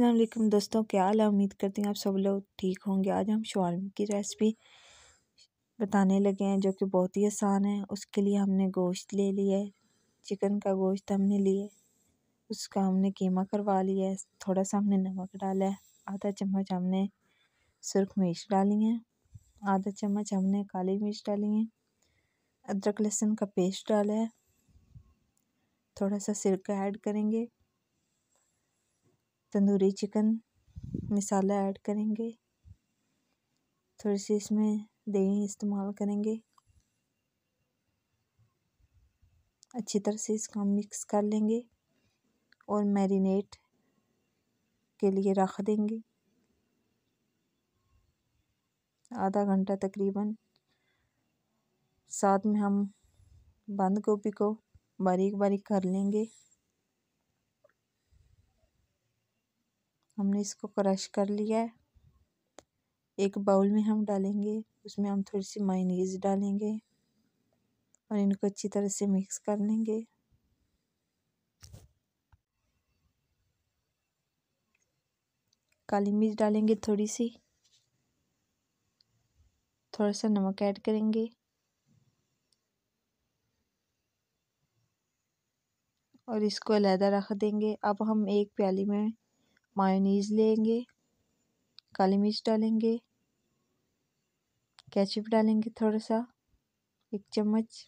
वालेकुम दोस्तों क्या हाल है उम्मीद करती हूँ आप सब लोग ठीक होंगे आज हम शौरमे की रेसिपी बताने लगे हैं जो कि बहुत ही आसान है उसके लिए हमने गोश्त ले लिया है चिकन का गोश्त हमने लिया उसका हमने कीमा करवा लिया है थोड़ा सा हमने नमक डाला है आधा चम्मच हमने सुरख मिर्च डाली है आधा चम्मच हमने काली मिर्च डाली है अदरक लहसुन का पेस्ट डाला है थोड़ा सा सिरका ऐड करेंगे तंदूरी चिकन मसाला ऐड करेंगे थोड़ी सी इसमें दही इस्तेमाल करेंगे अच्छी तरह से इसका मिक्स कर लेंगे और मैरिनेट के लिए रख देंगे आधा घंटा तकरीबन साथ में हम बंद गोभी को बारीक बारीक कर लेंगे हमने इसको क्रश कर लिया है एक बाउल में हम डालेंगे उसमें हम थोड़ी सी मायनीज डालेंगे और इनको अच्छी तरह से मिक्स कर लेंगे काली मिर्च डालेंगे थोड़ी सी थोड़ा सा नमक ऐड करेंगे और इसको अलहदा रख देंगे अब हम एक प्याली में मायोनीज़ लेंगे काली मिर्च डालेंगे कैचअप डालेंगे थोड़ा सा एक चम्मच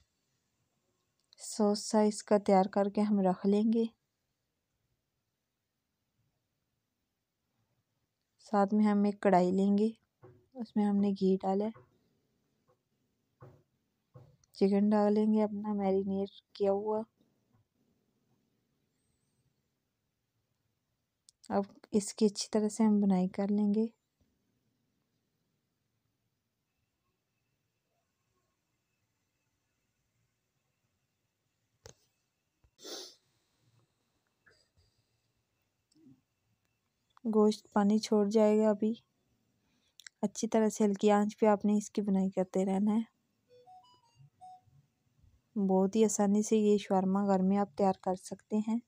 सॉस सा इसका तैयार करके हम रख लेंगे साथ में हम एक कढ़ाई लेंगे उसमें हमने घी डाला है चिकन डालेंगे अपना मैरिनेट किया हुआ अब इसकी अच्छी तरह से हम बुनाई कर लेंगे गोश्त पानी छोड़ जाएगा अभी अच्छी तरह से हल्की आंच पे आपने इसकी बुनाई करते रहना है बहुत ही आसानी से ये शर्मा घर में आप तैयार कर सकते हैं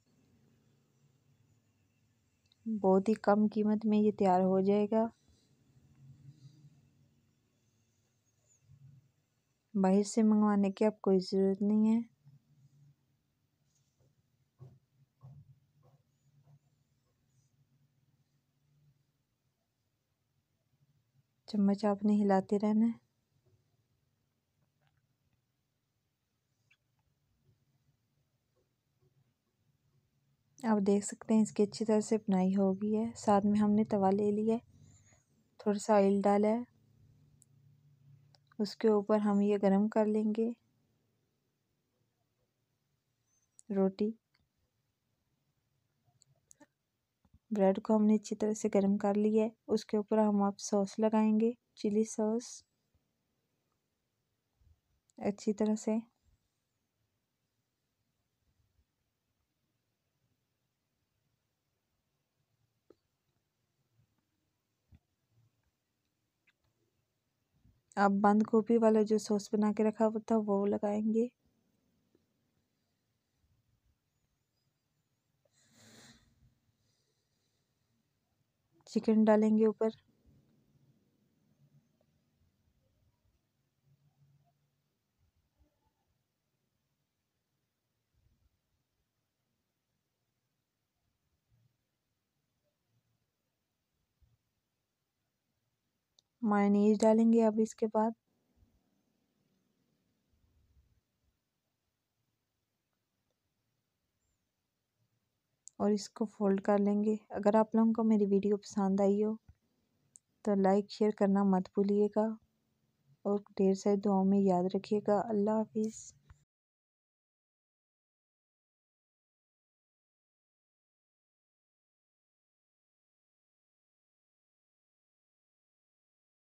बहुत ही कम कीमत में ये तैयार हो जाएगा बाहर से मंगवाने की आप कोई ज़रूरत नहीं है चम्मच आपने हिलाते रहना है आप देख सकते हैं इसकी अच्छी तरह से बुनाई हो गई है साथ में हमने तवा ले लिया है थोड़ा सा ऑयल डाला है उसके ऊपर हम ये गरम कर लेंगे रोटी ब्रेड को हमने अच्छी तरह से गर्म कर लिया है उसके ऊपर हम आप सॉस लगाएंगे चिली सॉस अच्छी तरह से आप बंद गोभी वाला जो सॉस बना के रखा हुआ था वो लगाएंगे चिकन डालेंगे ऊपर मायनीज डालेंगे अब इसके बाद और इसको फोल्ड कर लेंगे अगर आप लोगों को मेरी वीडियो पसंद आई हो तो लाइक शेयर करना मत भूलिएगा और ढेर सारी दुआओं में याद रखिएगा अल्लाह हाफिज़